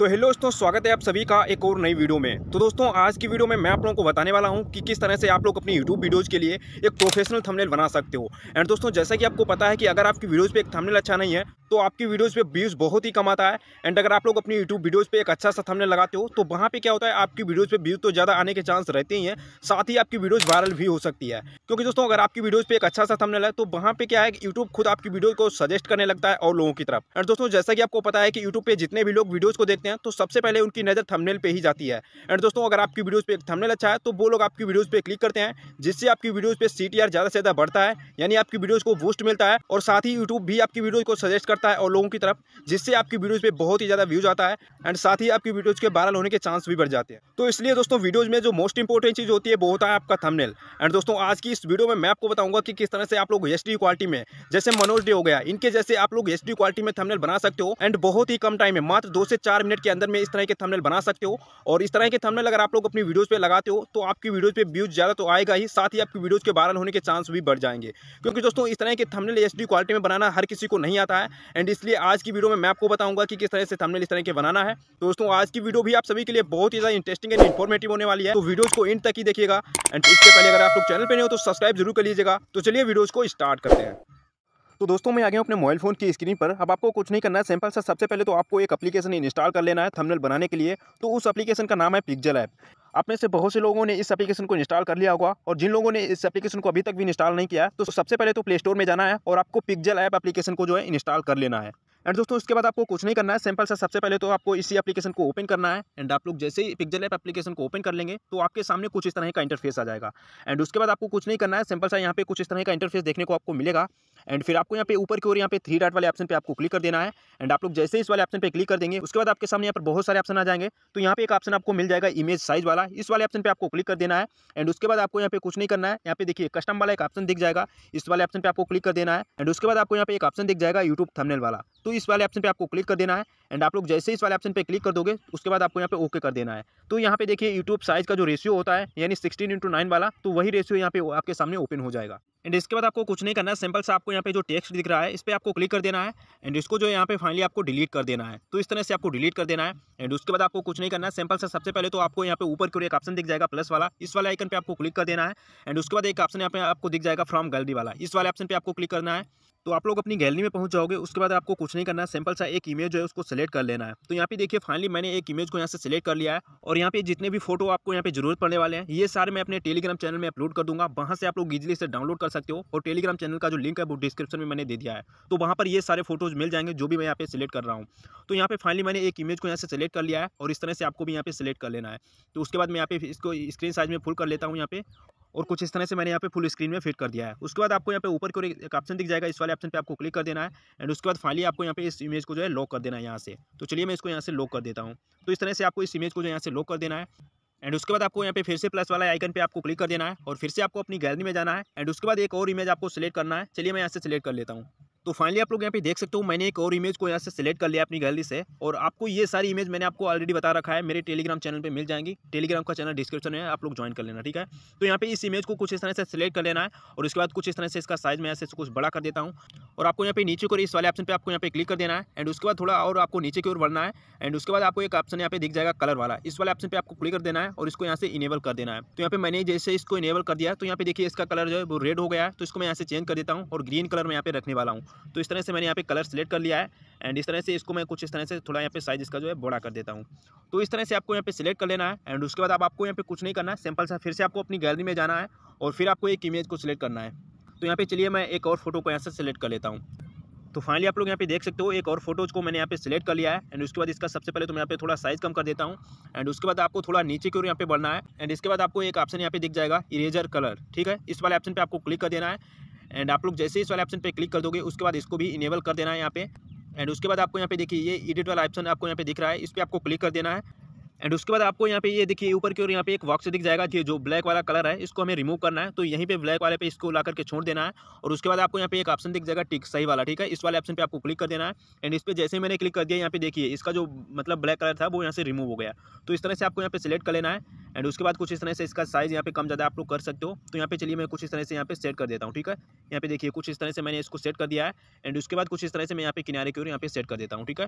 तो हेलो दोस्तों स्वागत है आप सभी का एक और नई वीडियो में तो दोस्तों आज की वीडियो में मैं आप लोगों को बताने वाला हूं कि किस तरह से आप लोग अपनी यूट्यूब वीडियोज के लिए एक प्रोफेशनल थंबनेल बना सकते हो एंड दोस्तों जैसा कि आपको पता है कि अगर आपकी वीडियोज़ पे एक थंबनेल अच्छा नहीं है तो आपकी वीडियोस पे व्यूज़ बहुत ही कम आता है एंड अगर आप लोग अपनी यूट्यूब वीडियोस पे एक अच्छा सा थंबनेल लगाते हो तो वहाँ पे क्या होता है आपकी वीडियोस पे व्यूज़ तो ज़्यादा आने के चांस रहते ही हैं साथ ही आपकी वीडियोस वायरल भी हो सकती है क्योंकि दोस्तों अगर आपकी वीडियोज़ पे एक अच्छा सा थमने लगा तो वहाँ पे क्या है यूट्यूब खुद आपकी वीडियो को सजेस्ट करने लगता है और लोगों की तरफ एंड दोस्तों जैसा कि आपको पता है कि यूट्यूब पर जितने भी लोग वीडियोज़ को देखते हैं तो सबसे पहले उनकी नज़र थमनेल पर ही जाती है एंड दोस्तों अगर आपकी वीडियोज़ पर एक थमनेल अच्छा है तो वो लोग आपकी वीडियोज़ पर क्लिक करते हैं जिससे आपकी वीडियोज़ पर सी ज़्यादा से ज़्यादा बढ़ता है यानी आपकी वीडियोज़ को बूस्ट मिलता है और साथ ही यूट्यूब भी आपकी वीडियो को सजेस्ट करता है और लोगों की तरफ जिससे आपकी वीडियोज़ पे बहुत ही ज़्यादा व्यूज़ आता है एंड साथ ही आपकी वीडियोज़ के वायरल होने के चांस भी बढ़ जाते हैं तो इसलिए दोस्तों वीडियोज़ में जो मोस्ट इंपॉर्टेंट चीज़ होती है वो होता है आपका थमनेल एंड दोस्तों आज की इस वीडियो में मैं आपको बताऊंगा कि किस तरह से आप लोग एच क्वालिटी में जैसे मनोज डे हो गया इनके जैसे आप लोग एच क्वालिटी में थमनेल बना सकते हो एंड बहुत ही कम टाइम में मात्र दो से चार मिनट के अंदर में इस तरह के थमनेल बना सकते हो और इस तरह के थमनेल अगर आप लोग अपनी वीडियोज़ पर लगाते हो तो आपकी वीडियोज़ पर व्यूज़ ज़्यादा तो आएगा ही साथ ही आपकी वीडियोज़ के वायरल होने के चांस भी बढ़ जाएंगे क्योंकि दोस्तों इस तरह के थमनेल एच क्वालिटी में बनाना हर किसी को नहीं आता है एंड इसलिए आज की वीडियो में मैं आपको बताऊंगा कि किस तरह से थंबनेल इस तरह के बनाना है तो दोस्तों आज की वीडियो भी आप सभी के लिए बहुत ही ज़्यादा इंटरेस्टिंग एंड इन्फॉर्मेटिव होने वाली है तो वीडियोज़ को एंड तक ही देखिएगा एंड इससे पहले अगर आप लोग चैनल पर नहीं हो तो सब्सक्राइब जरूर कर लीजिएगा तो चलिए वीडियोज़ को स्टार्ट करते हैं तो दोस्तों मैं आ गया हूँ अपने मोबाइल फ़ोन की स्क्रीन पर अब आपको कुछ नहीं करना है सिंपल सा सबसे पहले तो आपको एक एप्लीकेशन इंस्टॉल कर लेना है थंबनेल बनाने के लिए तो उस एप्लीकेशन का नाम है पिक्जल ऐप आप में से बहुत से लोगों ने इस एप्लीकेशन को इंस्टॉल कर लिया होगा और जिन लोगों ने इस एप्लीकेशन को अभी तक भी इंस्टॉल नहीं किया है तो सबसे पहले तो प्ले स्टोर में जाना है और आपको पिक्जल ऐप एप्लीकेशन को जो है इंस्टॉल कर लेना है एंड दोस्तों उसके बाद आपको कुछ नहीं करना है सिंपल सा सबसे पहले तो आपको इसी एप्लीकेशन को ओपन करना है एंड आप लोग जैसे ही पिक्जल ऐप एप्लीकेशन को ओपन कर लेंगे तो आपके सामने कुछ इस तरह का इंटरफेस आ जाएगा एंड उसके बाद आपको कुछ नहीं करना है सिंपल सा यहाँ पे कुछ इस तरह का इंटरफेस देखने को आपको मिलेगा एंड फिर आपको यहाँ पे ऊपर की ओर यहाँ पे थ्री डॉट वाले ऑप्शन पे आपको क्लिक कर देना है एंड आप लोग जैसे इस वाले ऑप्शन पे क्लिक कर देंगे उसके बाद आपके सामने यहाँ पर बहुत सारे ऑप्शन आ जाएंगे तो यहाँ पे एक ऑप्शन आपको मिल जाएगा इमेज साइज वाला इस वाले ऑप्शन पे आपको क्लिक कर देना है एंड उसके बाद आपको यहाँ पे कुछ नहीं करना है यहाँ पे देखिए कस्टम वाला एक ऑप्शन दिख जाएगा इस वाले ऑप्शन पर आपको क्लिक कर देना है एंड उसके बाद आपको यहाँ पे एक ऑप्शन दिख जाएगा यूट्यूब थमनेल वाला तो तो इस वाले ऑप्शन पे आपको क्लिक कर देना है एंड आप लोग जैसे इस वाले ऑप्शन पे क्लिक कर दोगे उसके बाद आपको यहाँ पे ओके कर देना है तो यहाँ पे देखिए यूट्यूब साइज़ का जो रेशियो होता है यानी सिक्सटीन इंटू नाइन वाला तो वही रेशियो यहाँ पे आपके सामने ओपन हो जाएगा एंड इसके बाद आपको कुछ नहीं करना है सिंपल से आपको यहाँ पे जो टेक्स्ट दिख रहा है इस पर आपको क्लिक कर देना है एंड इसको जो यहाँ पे फाइनली आपको डिलीट कर देना है तो इस तरह से आपको डिलीट कर देना है एंड उसके बाद आपको कुछ नहीं करना है सिंपल से सबसे पहले तो आपको यहाँ पे ऊपर की एक ऑप्शन दिख जाएगा प्लस वाला इस वाले आइकन पर आपको क्लिक कर देना है एंड उसके बाद एक ऑप्शन यहाँ पे आपको दिख जाएगा फ्रॉम गैलरी वाला इस वाले ऑप्शन पर आपको क्लिक करना है तो आप लोग अपनी गैलरी में पहुंच जाओगे उसके बाद आपको कुछ नहीं करना है सिंपल सा एक इमेज है उसको सेलेक्ट कर लेना है तो यहाँ पे देखिए फाइनली मैंने एक इमेज को यहाँ से सिलेक्ट कर लिया है और यहाँ पे जितने भी फोटो आपको यहाँ पे जरूरत पड़ने वाले हैं ये सारे मैं अपने टेलीग्राम चैनल में अपलोड कर दूंगा वहाँ से आप लोग इजिली से डाउनलोड कर सकते हो और टेलीग्राम चैनल का जो लिंक है वो डिस्क्रिप्शन में मैंने दे दिया है तो वहाँ पर ये सारे फोटोज मिल जाएंगे जो भी मैं यहाँ पे सिलेक्ट कर रहा हूँ तो यहाँ पे फाइनली मैंने एक इमेज को यहाँ से सिलेक्ट कर लिया है और इस तरह से आपको भी यहाँ पे सिलेक्ट कर लेना है तो उसके बाद मैं यहाँ पे इसको स्क्रीन साइज में फुल कर लेता हूँ यहाँ पे और कुछ इस तरह से मैंने यहाँ पे फुल स्क्रीन में फिट कर दिया है उसके बाद आपको यहाँ पे ऊपर को एक ऑप्शन दिख जाएगा इस वाले ऑप्शन पे आपको क्लिक कर देना है एंड उसके बाद फाइनली आपको यहाँ पे इस इमेज को जो है लॉक कर देना है यहाँ से तो चलिए मैं इसको यहाँ से लॉक कर देता हूँ तो इस तरह से आपको इस इमेज को जो यहाँ से लॉक कर देना है एंड उसके बाद आपको यहाँ पे फिर से प्लस वाला आइकन पे आपको क्लिक कर देना है और फिर से आपको अपनी गैलरी में जाना है एंड उसके बाद एक और इमेज आपको सिलेक्ट करना है चलिए मैं यहाँ से सिलेक्ट कर लेता हूँ तो फाइनली आप लोग यहाँ पे देख सकते हो मैंने एक और इमेज को यहाँ से सिलेक्ट कर लिया अपनी गैलरी से और आपको ये सारी इमेज मैंने आपको ऑलरेडी बता रखा है मेरे टेलीग्राम चैनल पे मिल जाएंगी टेलीग्राम का चैनल डिस्क्रिप्शन में आप लोग ज्वाइन कर लेना ठीक है तो यहाँ पे इस इमेज को कुछ इस तरह से सिलेक्ट कर लेना है और उसके बाद कुछ इस तरह से इसका साइज मैं ऐसे कुछ बड़ा कर देता हूँ और आपको यहाँ पे नीचे को इस वाले ऑप्शन पे आपको यहाँ पे क्लिक कर देना है एंड उसके बाद थोड़ा और आपको नीचे की ओर बढ़ना है एंड उसके बाद आपको एक ऑप्शन यहाँ पे दिख जाएगा कलर वाला इस वाले ऑप्शन पे आपको क्लिक कर देना है और इसको यहाँ से इनेबल कर देना है तो यहाँ पे मैंने जैसे इसको इनेबल कर दिया तो यहाँ पे देखिए इसका कलर जो है वो रेड हो गया है तो इसको मैं यहाँ से चेंज कर देता हूँ और ग्रीन कलर मैं यहाँ पे रखने वाला हूँ तो इस तरह से मैंने यहाँ पे कलर सेलेक्ट कर लिया है एंड इस तरह से इसको मैं कुछ इस तरह से थोड़ा यहाँ पे साइज इसका जो है बड़ा कर देता हूँ तो इस तरह से आपको यहाँ पे सिलेक्ट कर लेना है एंड उसके बाद आपको यहाँ पे कुछ नहीं करना है सिंपल सा फिर से आपको अपनी गैलरी में जाना है और फिर आपको एक इमेज को सिलेक्ट करना है तो यहाँ पे चलिए मैं एक और फोटो को यहाँ से सिलेक्ट कर लेता हूँ तो फाइनली आप लोग यहाँ पे देख सकते हो एक और फोटोज को मैंने यहाँ पे सिलेक्ट कर लिया है एंड उसके बाद इसका सबसे पहले तो मैं यहाँ पे थोड़ा साइज कम कर देता हूँ एंड उसके बाद आपको थोड़ा नीचे की ओर यहाँ पे बढ़ना है एंड इसके बाद आपको एक ऑप्शन यहाँ पे दिख जाएगा इरेजर कलर ठीक है इस वाले ऑप्शन पर आपको क्लिक कर देना है एंड आप लोग जैसे इस वाले ऑप्शन पर क्लिक कर दोगे उसके बाद इसको भी इनेबल कर देना है यहाँ पे एंड उसके बाद आपको यहाँ पे देखिए ये एडिट वाला ऑप्शन आपको यहाँ पे दिख रहा है इस पर आपको क्लिक कर देना है एंड उसके बाद आपको यहाँ पे ये देखिए ऊपर की ओर यहाँ पे एक बॉक्स दिख जाएगा ये जो ब्लैक वाला कलर है इसको हमें रिमूव करना है तो यहीं पे ब्लैक वाले पे इसको ला करके छोड़ देना है और उसके बाद आपको यहाँ पे एक ऑप्शन दिख जाएगा टिक सही वाला ठीक है इस वाले ऑप्शन पे आपको क्लिक कर देना है एंड इस पर जैसे मैंने क्लिक कर दिया यहाँ पे देखिए इसका जो मतलब ब्लैक कलर था वो यहाँ से रिमूव हो गया तो इस तरह से आपको यहाँ पे सिलेक्ट कर लेना है एंड उसके बाद कुछ इस तरह से इसका साइज़ यहाँ पे कम ज़्यादा आप लोग कर सकते हो तो यहाँ पे चलिए मैं कुछ इस तरह से यहाँ पे सेट कर देता हूँ ठीक है यहाँ पे देखिए कुछ इस तरह से मैंने इसको सेट कर दिया है एंड उसके बाद कुछ इस तरह से मैं यहाँ पे किनारे की ओर यहाँ पे सेट कर देता हूँ ठीक है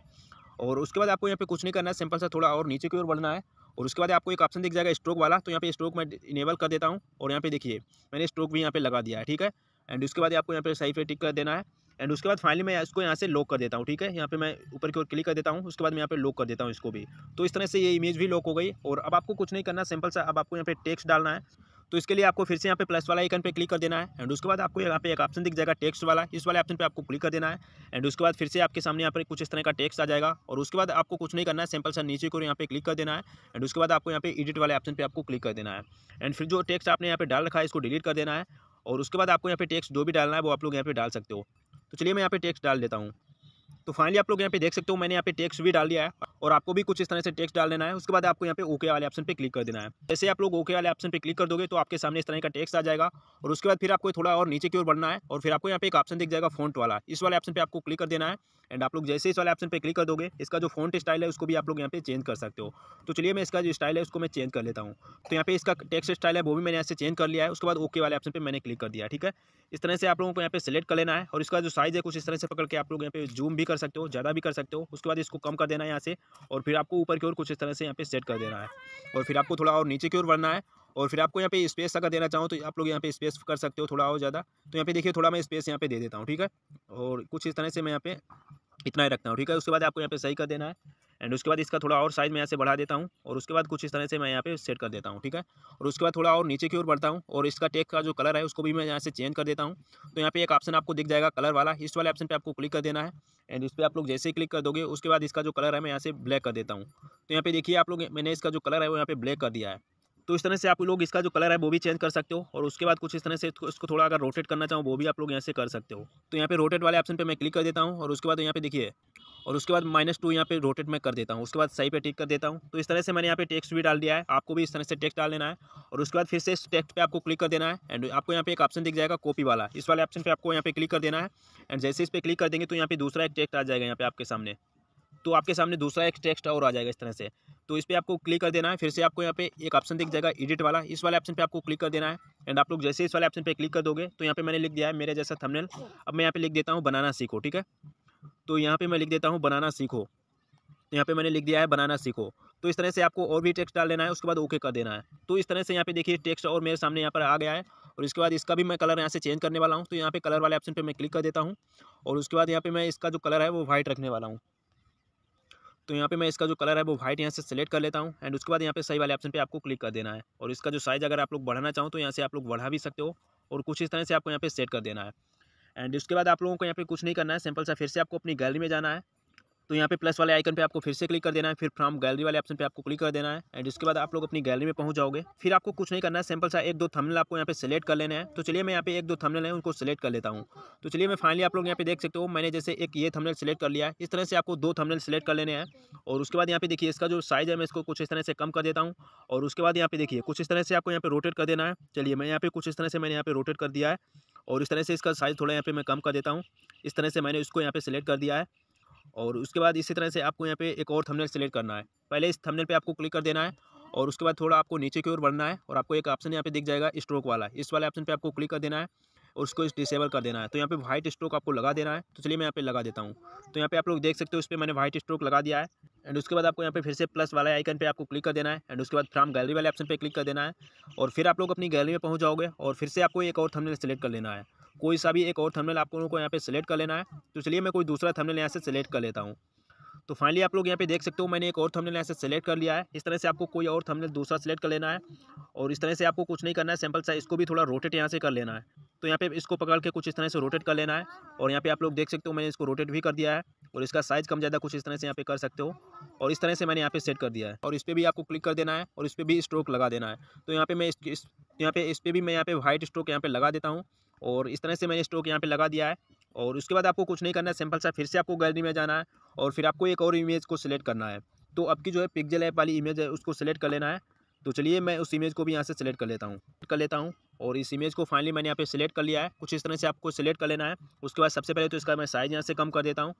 और उसके बाद आपको यहाँ पे कुछ नहीं करना है सिंपल सा थोड़ा और नीचे की ओर बढ़ना ढूंढना है और उसके बाद आपको एक ऑप्शन दिख जाएगा स्ट्रोक वाला तो यहाँ पे स्ट्रोक मैं इनेबल कर देता हूँ और यहाँ पे देखिए मैंने स्ट्रोक भी यहाँ पे लगा दिया है ठीक है एंड उसके बाद आपको यहाँ पे सही पे टिक कर देना है एंड उसके बाद फाइनली मैं इसको यहाँ से लॉक कर देता हूँ ठीक है यहाँ पे मैं ऊपर की ओर क्लिक कर देता हूँ उसके बाद मैं यहाँ पे लॉक कर देता हूँ इसको भी तो इस तरह से ये इमेज भी लॉक हो गई और अब आपको कुछ नहीं करना सिंपल सा अब आपको यहाँ पे टेक्स्ट डालना है तो इसके लिए आपको फिर से यहाँ पे प्लस वाला आइकन पे क्लिक कर देना है एंड उसके बाद आपको यहाँ पे एक ऑप्शन दिख जाएगा टेक्स्ट वाला इस वाले ऑप्शन पे आपको क्लिक कर देना है एंड उसके बाद फिर से आपके सामने यहाँ पर कुछ इस तरह का टेक्स्ट आ जाएगा और उसके बाद आपको कुछ नहीं करना है सिंपल सर नीचे को यहाँ पे क्लिक कर देना है एंड उसके बाद आपको यहाँ पे एडिट वाले ऑप्शन पर आपको क्लिक कर देना है एंड फिर जो टेक्स आपने यहाँ पे डाल रखा है इसको डिलीट कर देना है और उसके बाद आपको यहाँ पे टेक्स जो भी डालना है वो आप लोग यहाँ पे डाल सकते हो तो चलिए मैं यहाँ पे टेक्स डाल देता हूँ तो फाइनली आप लोग यहाँ पे देख सकते हो मैंने यहाँ पे टेक्स भी डाल दिया है और आपको भी कुछ इस तरह से टेक्स डाल देना है उसके बाद आपको यहाँ पे ओके वाले ऑप्शन पे क्लिक कर देना है जैसे आप लोग ओके वाले ऑप्शन पे क्लिक कर दोगे तो आपके सामने इस तरह का टेक्स आ जाएगा और उसके बाद फिर आपको थोड़ा और नीचे की ओर बढ़ना है और फिर आपको यहाँ पे एक ऑप्शन दिख जाएगा फोन वाला इस वाले ऑप्शन पर आपको क्लिक कर देना है एंड आप लोग जैसे इस वाले ऑप्शन पर क्लिक कर दोगे इसका जो फोन स्टाइल है उसको भी आप लोग यहाँ पे चेंज कर सकते हो तो चलिए मैं इसका जो स्टाइल है उसको मैं चेंज कर लेता हूँ तो यहाँ पे इसका टेक्स स्टाइल है वो भी मैंने यहाँ से चेंज कर लिया है उसके बाद ओके वाले ऑप्शन पर मैंने क्लिक कर दिया ठीक है इस तरह से आप लोगों को यहाँ पे सिलेक्ट कर लेना है और इसका जो साइज़ है कुछ इस तरह से पकड़ के आप लोग यहाँ पे जूम भी कर सकते हो ज़्यादा भी कर सकते हो उसके बाद इसको कम कर देना है यहाँ से और फिर आपको ऊपर की ओर कुछ इस तरह से यहाँ पे सेट कर देना है और फिर आपको थोड़ा और नीचे की ओर बढ़ना है और फिर आपको यहाँ पे स्पेस अगर देना चाहूँ तो आप लोग यहाँ पे स्पेस कर सकते हो थोड़ा और ज़्यादा तो यहाँ पे देखिए थोड़ा मैं स्पेस यहाँ पे दे देता हूँ ठीक है और कुछ इस तरह से मैं यहाँ पे इतना ही रखता हूँ ठीक है उसके बाद आपको यहाँ पे सही कर देना है एंड उसके बाद इसका थोड़ा और साइज़ मैं यहाँ से बढ़ा देता हूँ और उसके बाद कुछ इस तरह से मैं यहाँ पे सेट कर देता हूँ ठीक है और उसके बाद थोड़ा और नीचे की ओर बढ़ता हूँ और इसका टेक का जो कलर है उसको भी मैं यहाँ से चेंज कर देता हूँ तो यहाँ पे एक ऑप्शन आपको दिख जाएगा कलर वाला इस वाले ऑप्शन पर आपको क्लिक कर देना है एंड इस पर आप लोग जैसे ही क्लिक कर दोगे उसके बाद इसका जो कलर है मैं यहाँ से ब्लैक कर देता हूँ तो यहाँ पे देखिए आप लोग मैंने इसका जो कलर है वो यहाँ पे ब्लैक कर दिया है तो इस तरह से आप लोग इसका जो कलर है वो भी चेंज कर सकते हो और उसके बाद कुछ इस तरह से इसको थोड़ा अगर रोटेट करना चाहो वो भी आप लोग यहाँ से कर सकते हो तो यहाँ पे रोटेट वाले ऑप्शन पे मैं क्लिक कर देता हूँ और उसके बाद यहाँ पे देखिए और उसके बाद माइनस टू यहाँ पे रोटेट मैं कर देता हूँ उसके बाद सही पे टिक कर देता हूँ तो इस तरह से मैंने यहाँ पे टेक्स्ट भी डाल दिया है आपको भी इस तरह से टेक्स्ट डाल देना है और उसके बाद फिर से इस टेक्स्ट पे आपको क्लिक कर देना है एंड आपको यहाँ पे एक ऑप्शन दिख जाएगा कॉपी वाला इस वाले ऑप्शन पर आपको यहाँ पे क्लिक कर देना है एंड जैसे इस पर क्लिक कर देंगे तो यहाँ पे दूसरा एक टेक्स्ट आ जाएगा यहाँ पे आपके सामने तो आपके सामने दूसरा एक टेक्स्ट और आ जाएगा इस तरह से तो इस पर आपको क्लिक कर देना है फिर से आपको यहाँ पे एक ऑप्शन दिख जाएगा एडिट वाला इस वाले ऑप्शन पे आपको क्लिक कर देना है एंड आप लोग जैसे इस वाले ऑप्शन पे क्लिक कर दोगे तो यहाँ पे मैंने लिख दिया है मेरे जैसा थंबनेल अब मैं यहाँ पे लिख देता हूँ बनाना सीखो ठीक है तो यहाँ पे मैं लिख देता हूँ बनाना सीखो तो यहाँ पे मैंने लिख दिया है बनाना सीखो तो इस तरह से आपको और भी टेक्स्ट डाल देना है उसके बाद ओके कर देना है तो इस तरह से यहाँ पे देखिए टेक्स्ट और मेरे सामने यहाँ पर आ गया है और इसके बाद इसका भी मैं कलर यहाँ से चेंज करने वाला हूँ तो यहाँ पे कलर वाले ऑप्शन पे मैं क्लिक कर देता हूँ और उसके बाद यहाँ पे मैं इसका जो कलर है वो वाइट रखने वाला हूँ तो यहाँ पे मैं इसका जो कलर है वो वाइट यहाँ से सेलेक्ट कर लेता हूँ एंड उसके बाद यहाँ पे सही वाले ऑप्शन पे आपको क्लिक कर देना है और इसका जो साइज़ अगर आप लोग बढ़ाना चाहो तो यहाँ से आप लोग बढ़ा भी सकते हो और कुछ इस तरह से आपको यहाँ पे सेट कर देना है एंड उसके बाद आप लोगों को यहाँ पे कुछ नहीं करना है सिंपल सा फिर से आपको अपनी गैलरी में जाना है तो यहाँ पे प्लस वाले आइकन पे आपको फिर से क्लिक कर देना है फिर फ्रॉम गैलरी वाले ऑप्शन पे आपको क्लिक कर देना है एंड उसके बाद आप लोग अपनी गैलरी में पहुँच जाओगे फिर आपको कुछ नहीं करना है सिंपल सा एक दो थमनल आपको यहाँ पे सिलेक्ट कर लेना है तो चलिए मैं यहाँ पे एक दो थमनल है उनको सिलेक्ट कर लेता हूँ तो चलिए मैं फाइनली आप लोग यहाँ पे देख सकते हो मैंने जैसे एक ये थमनल सिलेक्ट कर लिया है इस तरह से आपको दो थमनल सिलेक्ट कर लेने हैं और उसके बाद यहाँ पे देखिए इसका जो साइज़ है मैं इसको कुछ इस तरह से कम कर देता हूँ और उसके बाद यहाँ पे देखिए कुछ इस तरह से आपको यहाँ पे रोटेट कर देना है चलिए मैं यहाँ पे कुछ इस तरह से मैंने यहाँ पे रोटेट कर दिया है और इस तरह से इसका साइज़ थोड़ा यहाँ पे मैं कम कर देता हूँ इस तरह से मैंने इसको यहाँ पे सिलेक्ट कर दिया है और उसके बाद इसी तरह से आपको यहाँ पे एक और थंबनेल सेलेक्ट करना है पहले इस थंबनेल पे आपको क्लिक कर देना है और उसके बाद थोड़ा आपको नीचे की ओर बढ़ना है और आपको एक ऑप्शन यहाँ पे दिख जाएगा स्ट्रोक वाला इस वाले ऑप्शन पे आपको क्लिक कर देना है और उसको डिसेबल कर देना है तो यहाँ पे व्हाइट स्ट्रोक आपको लगा देना है तो चलिए मैं यहाँ पे लगा देता हूँ तो यहाँ पे आप लोग देख सकते हो उस पर मैंने व्हाइट स्ट्रोक लगा दिया है एंड उसके बाद आपको यहाँ पे फिर से प्लस वाले आइकन पे आपको क्लिक कर देना है एंड उसके बाद फ्राम गैलरी वाले ऑप्शन पे क्लिक कर देना है और फिर आप लोग अपनी गैलरी में पहुँच जाओगे और फिर से आपको एक और थमने सेलेक्ट कर लेना है कोई सा भी एक और थंबनेल आप लोगों को यहाँ पे सेलेक्ट कर लेना है तो चलिए मैं कोई दूसरा थंबनेल यहाँ से सेलेक्ट कर लेता हूँ तो फाइनली आप लोग यहाँ पे देख सकते हो मैंने एक और थंबनेल यहाँ से सेलेक्ट कर लिया है इस तरह से आपको कोई और थंबनेल दूसरा सेलेक्ट कर लेना है और इस तरह से आपको कुछ नहीं करना है सैम्पल साइज इसको भी थोड़ा रोटेट यहाँ से कर लेना है तो यहाँ पे इसको पकड़ के कुछ इस तरह से रोटेट कर लेना है और यहाँ पे आप लोग देख सकते हो मैंने इसको रोटेट भी कर दिया है और इसका साइज़ कम ज़्यादा कुछ इस तरह से यहाँ पे कर सकते हो और इस तरह से मैंने यहाँ पे सेट कर दिया है और इस पर भी आपको क्लिक कर देना है और इस पर भी स्ट्रोक लगा देना है तो यहाँ पे मैं इस यहाँ पे इस पर भी मैं यहाँ पे वाइट स्ट्रोक यहाँ पे लगा देता हूँ और इस तरह से मैंने स्टॉक यहाँ पे लगा दिया है और उसके बाद आपको कुछ नहीं करना है सिंपल सा फिर से आपको गैलरी में जाना है और फिर आपको एक और इमेज को सिलेक्ट करना है तो आपकी जो है पिक्जल ऐप वाली इमेज है उसको सिलेक्ट कर लेना है तो चलिए मैं उस इमेज को भी यहाँ से सिलेक्ट कर लेता हूँ कर लेता हूँ और इस इमेज को फाइनली मैंने यहाँ पे सिलेक्ट कर लिया है कुछ इस तरह से आपको सिलेक्ट कर लेना है उसके बाद सबसे पहले तो इसका मैं साइज़ यहाँ से कम कर देता हूँ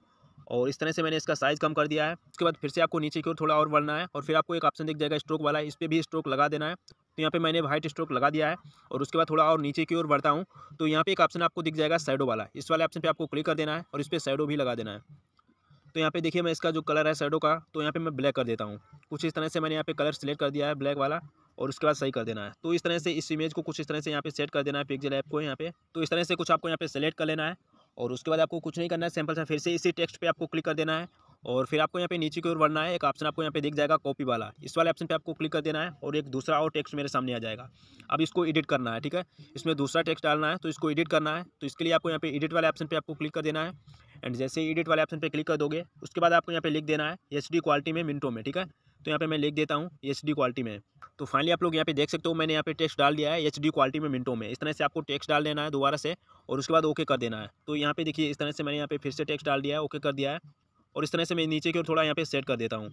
और इस तरह से मैंने इसका साइज़ कम कर दिया है उसके बाद फिर से आपको नीचे की ओर थोड़ा और बढ़ना है और फिर आपको एक ऑप्शन दिख जाएगा स्ट्रोक वाला इस पर भी स्ट्रोक लगा देना है तो यहाँ पे मैंने वाइट स्ट्रोक लगा दिया है और उसके बाद थोड़ा और नीचे की ओर बढ़ता हूँ तो यहाँ पे एक ऑप्शन आपको दिख जाएगा सैडो वाला इस वाले ऑप्शन पे आपको क्लिक कर देना है और इस पर सैडो भी लगा देना है तो यहाँ पे देखिए मैं इसका जो कलर है सैडो का तो यहाँ पे मैं ब्लैक कर देता हूँ कुछ इस तरह से मैंने यहाँ पे कलर सेलेक्ट कर दिया है ब्लैक वाला और उसके बाद सही कर देना है तो इस तरह से इस इमेज को कुछ इस तरह से यहाँ पे सेट कर देना है पिक्जल ऐप को यहाँ पे तो इस तरह से कुछ आपको यहाँ पे सेलेक्ट कर लेना है और उसके बाद आपको कुछ नहीं करना है सैम्पल सा फिर से इसी टेक्स्ट पे आपको क्लिक कर देना है और फिर आपको यहाँ पे नीचे की ओर बढ़ना है एक ऑप्शन आपको यहाँ पे दिख जाएगा कॉपी वाला इस वाले ऑप्शन पे आपको क्लिक कर देना है और एक दूसरा और टेक्स्ट मेरे सामने आ जाएगा अब इसको एडिट करना है ठीक है इसमें दूसरा टेक्स्ट डालना है तो इसको एडिट करना है तो इसके लिए आपको यहाँ पे एडिट वाले ऑप्शन पर आपको क्लिक कर देना है एंड जैसे ही एडिट वाले ऑप्शन पर क्लिक कर दोगे उसके बाद आपको यहाँ पे लिख देना है एच क्वालिटी में मिनटों में ठीक है तो यहाँ पे मैं लिख देता हूँ एच क्वालिटी में तो फाइनली आप लोग यहाँ पे देख सकते हो मैंने यहाँ पे टेक्स्ट डाल दिया है एच क्वालिटी में मिनटों में इस तरह से आपको टेक्स्ट डाल देना है दोबारा से और उसके बाद ओके कर देना है तो यहाँ पे देखिए इस तरह से मैंने यहाँ पे फिर से टेक्स्ट डाल दिया है ओके कर दिया है और इस तरह से मैं नीचे की ओर थोड़ा यहाँ पे सेट कर देता हूँ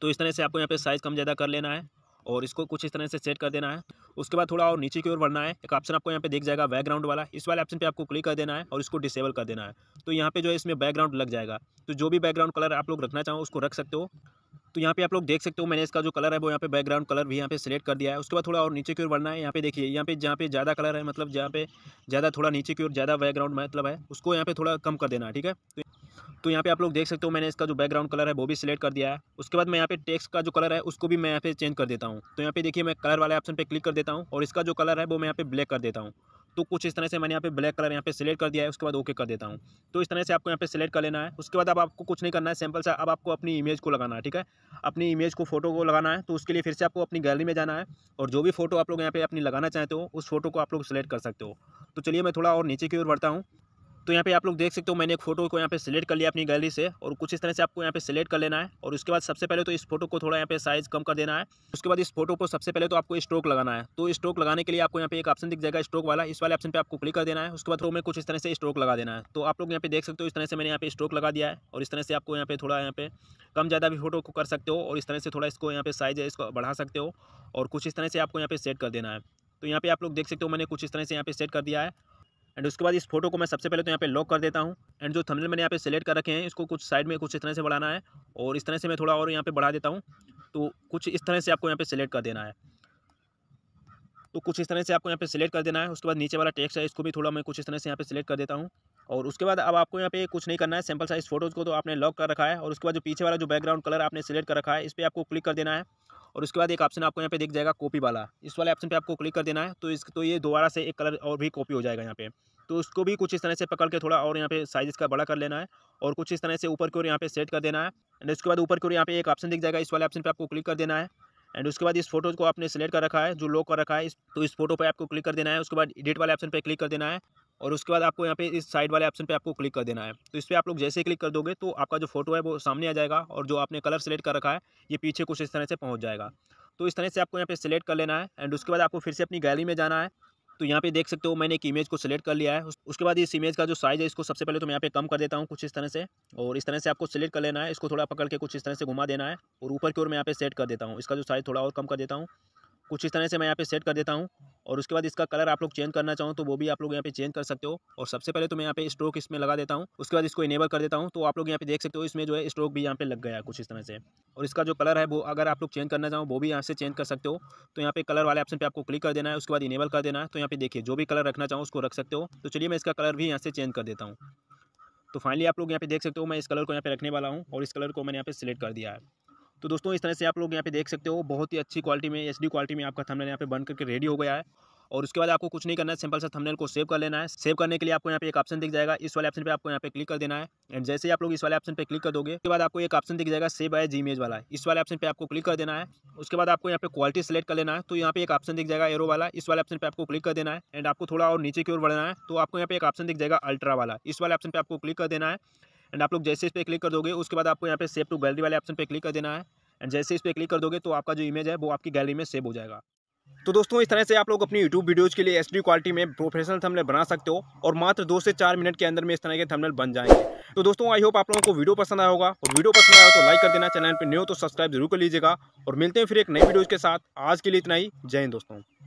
तो इस तरह से आपको यहाँ पे साइज़ कम ज़्यादा कर लेना है और इसको कुछ इस तरह से सेट कर देना है उसके बाद थोड़ा और नीचे की ओर बढ़ना है एक ऑप्शन आपको यहाँ पे दिख जाएगा बैकग्राउंड वाला इस वाले ऑप्शन पे आपको क्लिक कर देना है और इसको डिसेबल कर देना है तो यहाँ पे जो है इसमें बैकग्राउंड लग जाएगा तो जो भी बैकग्राउंड कलर आप लोग रखना चाहो उसको रख सकते हो तो यहाँ पे आप लोग देख सकते हो मैंने इसका जो कलर है वो यहाँ पे बैकग्राउंड कलर भी यहाँ पे सिलेक्ट कर दिया है उसके बाद थोड़ा और नीचे की ओर बढ़ना है यहाँ पे देखिए यहाँ पे जहाँ पे ज़्यादा कलर है मतलब जहाँ पे ज़्यादा थोड़ा नीचे की ओर ज़्यादा बैकग्राउंड मतलब है उसको यहाँ पे थोड़ा कम कर देना है ठीक है तो यहाँ पे आप लोग देख सकते हो मैंने इसका जो बैकग्राउंड कलर है वो भी सिलेक्ट कर दिया है उसके बाद मैं यहाँ पे टेक्स्ट का जो कलर है उसको भी मैं यहाँ पे चेंज कर देता हूँ तो यहाँ पे देखिए मैं कलर वाले ऑप्शन पे क्लिक कर देता हूँ और इसका जो कलर है वो मैं यहाँ पे ब्लैक कर देता हूँ तो कुछ इस तरह से मैंने यहाँ पे ब्लैक कलर यहाँ पे सिलेक्ट कर दिया है उसके बाद ओके कर देता हूँ तो इस तरह से आपको यहाँ पे सिलेक्ट कर लेना है उसके बाद अब आपको कुछ नहीं करना है सैम्पल सा अब आपको अपनी इमेज को लगाना है ठीक है अपनी इमेज को फोटो को लगाना है तो उसके लिए फिर से आपको अपनी गैलरी में जाना है और जो भी फोटो आप लोग यहाँ पे अपनी लगाना चाहते हो उस फोटो को आप लोग सिलेक्ट कर सकते हो तो चलिए मैं थोड़ा और नीचे की ओर बढ़ता हूँ तो यहाँ पे आप लोग देख सकते हो मैंने एक फोटो को यहाँ पे सिलेक्ट कर लिया अपनी गैलरी से और कुछ इस तरह से आपको यहाँ पे सिलेक्ट कर लेना है और उसके बाद सबसे पहले तो इस फोटो को थोड़ा यहाँ पे साइज कम कर देना है उसके बाद इस फोटो को सबसे पहले तो आपको स्ट्रोक लगाना है तो स्ट्रोक लगाने के लिए आपको यहाँ पे एक ऑप्शन दिख जाएगा स्ट्रोक वाला इस वाले ऑप्शन पर आपको क्लिक कर देना है उसके बाद में कुछ इस तरह से स्ट्रोक लगा देना है तो आप लोग यहाँ पे देख सकते हो इस तरह से मैंने यहाँ पे स्ट्रोक लगा दिया है और इस तरह से आपको यहाँ पे थोड़ा यहाँ पे कम ज़्यादा भी फोटो को कर सकते हो और इस तरह से थोड़ा इसको यहाँ पे साइज है इसको बढ़ा सकते हो और कुछ इस तरह से आपको यहाँ पे सेट कर देना है तो यहाँ पे आप लोग देख सकते हो मैंने कुछ इस तरह से यहाँ पे सेट कर दिया है एंड उसके बाद इस फोटो को मैं सबसे पहले तो यहाँ पे लॉक कर देता हूँ एंड जो थंबनेल मैंने यहाँ पे सेलेक्ट कर रखे हैं इसको कुछ साइड में कुछ इस तरह से बढ़ाना है और इस तरह से मैं थोड़ा और यहाँ पे बढ़ा देता हूँ तो कुछ इस तरह से आपको यहाँ पे सेलेक्ट कर देना है तो कुछ इस तरह से आपको यहाँ पे सेलेक्ट कर देना है उसके बाद नीचे वाला टेक्स है इसको भी थोड़ा मैं कुछ इस तरह से यहाँ पे सेलेक्ट कर देता हूँ और उसके बाद अब आपको यहाँ पे कुछ नहीं करना है सैम्पल साइज़ फोटोज़ को तो आपने लॉक कर रखा है और उसके बाद जो पीछे वाला जो बैकग्राउंड कलर आपने सेलेक्ट कर रखा है इस पर आपको क्लिक कर देना है और उसके बाद एक ऑप्शन आपको यहाँ पे दिख जाएगा कॉपी वाला इस वाले ऑप्शन पे आपको क्लिक कर देना है तो इस तो ये दोबारा से एक कलर और भी कॉपी हो जाएगा यहाँ पे तो उसको भी कुछ इस तरह से पकड़ के थोड़ा और यहाँ पे साइज इसका बड़ा कर लेना है और कुछ इस तरह से ऊपर की ओर यहाँ पे सेट कर देना है एंड उसके बाद ऊपर की ओर यहाँ पे एक ऑप्शन दिख जाएगा इस वाले ऑप्शन पर आपको क्लिक कर देना है एंड उसके बाद इस फोटो को आपने सेलेक्ट कर रखा है जो लो कर रखा है तो इस फोटो पर आपको क्लिक कर देना है उसके बाद एडिट वाले ऑप्शन पर क्लिक कर देना है और उसके बाद आपको यहाँ पे इस साइड वाले ऑप्शन पे आपको क्लिक कर देना है तो इस पर आप लोग जैसे ही क्लिक कर दोगे तो आपका जो फोटो है वो सामने आ जाएगा और जो आपने कलर सेलेक्ट कर रखा है ये पीछे कुछ इस तरह से पहुँच जाएगा तो इस तरह से आपको यहाँ पे सिलेक्ट कर लेना है एंड उसके बाद आपको फिर से अपनी गैलरी में जाना है तो यहाँ पे देख सकते हो मैंने एक इमेज को सिलेक्ट कर लिया है उसके बाद इस इमेज का जो साइज़ है इसको सबसे पहले तो मैं यहाँ पे कम कर देता हूँ कुछ इस तरह से और इस तरह से आपको सिलेक्ट कर लेना है इसको थोड़ा पकड़ के कुछ इस तरह से घुमा देना है और ऊपर की ओर मैं यहाँ पे सेट कर देता हूँ इसका जो साइज़ थोड़ा और कम कर देता हूँ कुछ इस तरह से मैं यहाँ पे सेट कर देता हूँ और उसके बाद इसका कलर आप लोग चेंज करना चाहो तो वो भी आप लोग यहाँ पे चेंज कर सकते हो और सबसे पहले तो मैं यहाँ पे स्ट्रोक इसमें लगा देता हूँ उसके बाद इसको इनेबल कर देता हूँ तो आप लोग यहाँ पे देख सकते हो इसमें जो है स्ट्रोक भी यहाँ पे लग गया कुछ इस तरह से और इसका जो कलर है वो अगर आप लोग चेंज करना चाहो वो भी यहाँ से चेंज कर सकते हो तो यहाँ पे कलर वाले ऑप्शन पर आपको क्लिक कर देना है उसके बाद इनेबल कर देना है तो यहाँ पे देखिए जो भी कलर रखना चाहूँ उसको रख सकते हो तो चलिए मैं इसका कलर भी यहाँ से चेंज कर देता हूँ तो फाइनली आप लोग यहाँ पे देख सकते हो मैं इस कलर को यहाँ पे रखने वाला हूँ और इस कलर को मैंने यहाँ पे सिलेक्ट कर दिया है तो दोस्तों इस तरह से आप लोग यहाँ पे देख सकते हो बहुत ही अच्छी क्वालिटी में एच क्वालिटी में आपका थंबनेल यहाँ पे बन करके रेडी हो गया है और उसके बाद आपको कुछ नहीं करना है सिंपल सा थंबनेल को सेव कर लेना है सेव करने के लिए आपको यहाँ पे एक ऑप्शन दिख जाएगा इस वाले ऑप्शन पे आपको यहाँ पे क्लिक कर देना है एंड जैसे ही आप लोग इस वाले ऑप्शन पे क्लिक कर दोगे उसके बाद आपको एक ऑप्शन दिख जाएगा सेव जी इमेज वाला इस वाले ऑप्शन पर आपको क्लिक कर देना है उसके बाद आपको यहाँ पे क्वालिटी सेलेक्ट कर लेना है तो यहाँ पे एक ऑप्शन दिख जाएगा एरो वाला इस वाले ऑप्शन पर आपको क्लिक कर देना है एंड आपको थोड़ा और नीचे की ओर बढ़ना है तो आपको यहाँ पे एक ऑप्शन दिख जाएगा अल्ट्रा वाला इस वाले ऑप्शन पर आपको क्लिक कर देना है एंड आप लोग जैसे इस पर क्लिक कर दोगे उसके बाद आपको यहाँ पे सेव टू गैलरी वाले ऑप्शन पे क्लिक कर देना है एंड जैसे इस पर क्लिक कर दोगे तो आपका जो इमेज है वो आपकी गैलरी में सेव हो जाएगा तो दोस्तों इस तरह से आप लोग अपनी यूट्यूब वीडियोज़ के लिए एच क्वालिटी में प्रोफेशनल थमनल बना सकते हो और मात्र दो से चार मिनट के अंदर में इस तरह के थमनल बन जाएंगे तो दोस्तों आई होप आप लोगों को वीडियो पसंद आया होगा और वीडियो पसंद आया तो लाइक कर देना चैनल पर न्यू तो सब्सक्राइब जरूर कर लीजिएगा और मिलते हैं फिर एक नई वीडियोज़ के साथ आज के लिए इतना ही जय हिंद दोस्तों